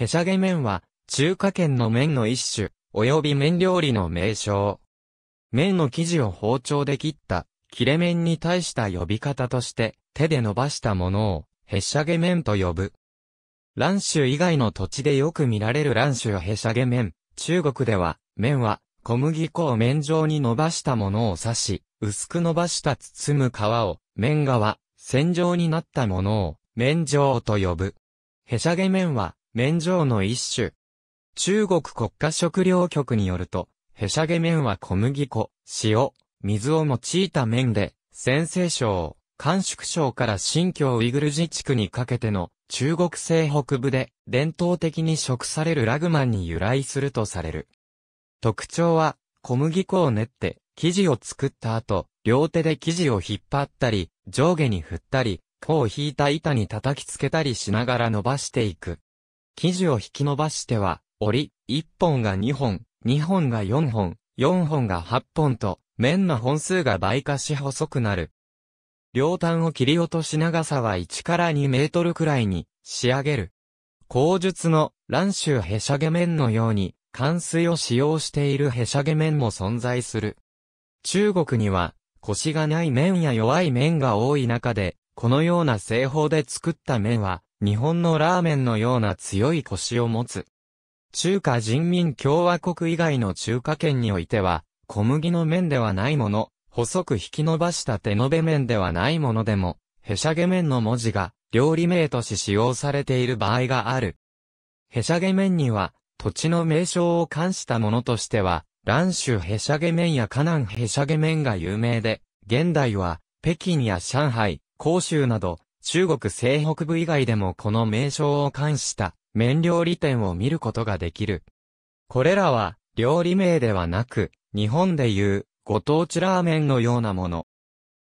へしゃげ麺は、中華圏の麺の一種、及び麺料理の名称。麺の生地を包丁で切った、切れ麺に対した呼び方として、手で伸ばしたものを、へしゃげ麺と呼ぶ。蘭州以外の土地でよく見られる蘭州へしゃげ麺。中国では、麺は、小麦粉を麺状に伸ばしたものを刺し、薄く伸ばした包む皮を、麺側、線状になったものを、麺状と呼ぶ。へしゃげ麺は、麺状の一種。中国国家食糧局によると、へしゃげ麺は小麦粉、塩、水を用いた麺で、先西省、甘粛省から新疆ウイグル自治区にかけての中国西北部で伝統的に食されるラグマンに由来するとされる。特徴は小麦粉を練って生地を作った後、両手で生地を引っ張ったり、上下に振ったり、弧を引いた板に叩きつけたりしながら伸ばしていく。生地を引き伸ばしては、折り、1本が2本、2本が4本、4本が8本と、面の本数が倍化し細くなる。両端を切り落とし長さは1から2メートルくらいに仕上げる。口述の乱臭へしゃげ面のように、乾水を使用しているへしゃげ面も存在する。中国には、腰がない面や弱い面が多い中で、このような製法で作った面は、日本のラーメンのような強い腰を持つ。中華人民共和国以外の中華圏においては、小麦の麺ではないもの、細く引き伸ばした手延べ麺ではないものでも、へしゃげ麺の文字が料理名として使用されている場合がある。へしゃげ麺には、土地の名称を冠したものとしては、蘭州へしゃげ麺や河南へしゃげ麺が有名で、現代は、北京や上海、広州など、中国西北部以外でもこの名称を冠した麺料理店を見ることができる。これらは料理名ではなく、日本でいうご当地ラーメンのようなもの。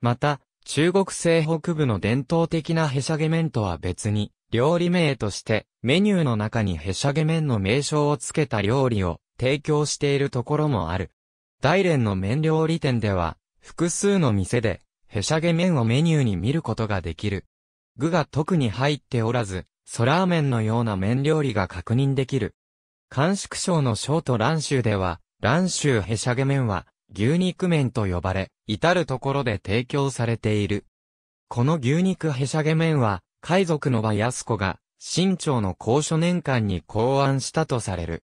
また、中国西北部の伝統的なへしゃげ麺とは別に、料理名としてメニューの中にへしゃげ麺の名称をつけた料理を提供しているところもある。大連の麺料理店では、複数の店で、へしゃげ麺をメニューに見ることができる。具が特に入っておらず、ソラーメンのような麺料理が確認できる。甘粛省の省都蘭州では、蘭州へしゃげ麺は、牛肉麺と呼ばれ、至るところで提供されている。この牛肉へしゃげ麺は、海賊の場安子が、清朝の高初年間に考案したとされる。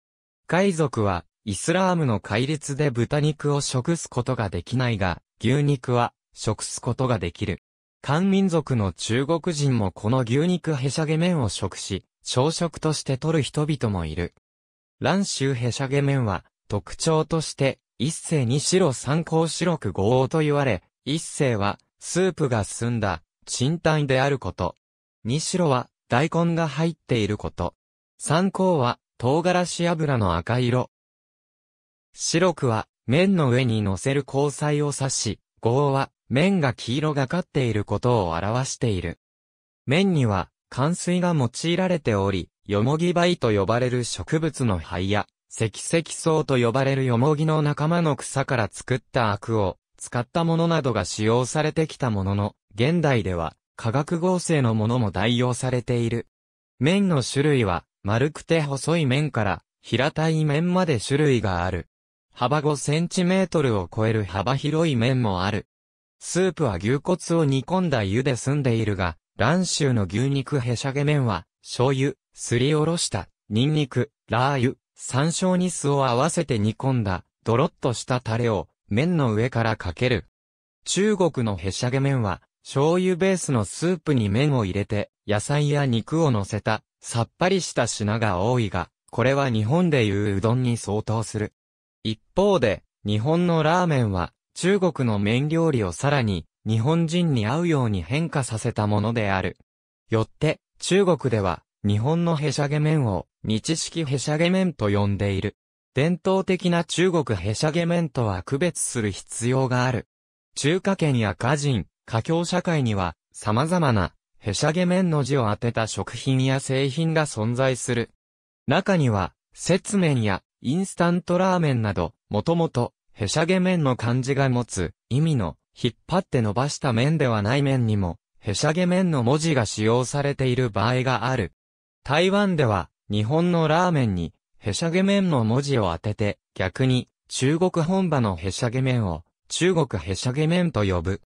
海賊は、イスラームの戒律で豚肉を食すことができないが、牛肉は、食すことができる。漢民族の中国人もこの牛肉へしゃげ麺を食し、朝食として取る人々もいる。蘭州へしゃげ麺は、特徴として、一世に白三光白く五王と言われ、一世は、スープが澄んだ、賃貸であること。二白は、大根が入っていること。三光は、唐辛子油の赤色。白くは、麺の上に乗せる香菜を指し、五王は、面が黄色がかっていることを表している。面には、寒水が用いられており、よもぎ灰と呼ばれる植物の灰や、石石草と呼ばれるよもぎの仲間の草から作ったアクを使ったものなどが使用されてきたものの、現代では化学合成のものも代用されている。面の種類は丸くて細い面から平たい面まで種類がある。幅5センチメートルを超える幅広い面もある。スープは牛骨を煮込んだ湯で済んでいるが、蘭州の牛肉へしゃげ麺は、醤油、すりおろした、ニンニク、ラー油、山椒に酢を合わせて煮込んだ、ドロッとしたタレを、麺の上からかける。中国のへしゃげ麺は、醤油ベースのスープに麺を入れて、野菜や肉を乗せた、さっぱりした品が多いが、これは日本でいううどんに相当する。一方で、日本のラーメンは、中国の麺料理をさらに日本人に合うように変化させたものである。よって、中国では日本のへしゃげ麺を日式へしゃげ麺と呼んでいる。伝統的な中国へしゃげ麺とは区別する必要がある。中華圏や華人、華僑社会には様々なへしゃげ麺の字を当てた食品や製品が存在する。中には、節麺やインスタントラーメンなど、もともとへしゃげ面の漢字が持つ意味の、引っ張って伸ばした面ではない面にも、へしゃげ面の文字が使用されている場合がある。台湾では、日本のラーメンに、へしゃげ面の文字を当てて、逆に、中国本場のへしゃげ面を、中国へしゃげ面と呼ぶ。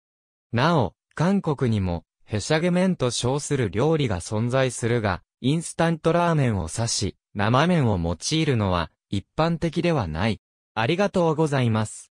なお、韓国にも、へしゃげ麺と称する料理が存在するが、インスタントラーメンを指し、生麺を用いるのは、一般的ではない。ありがとうございます。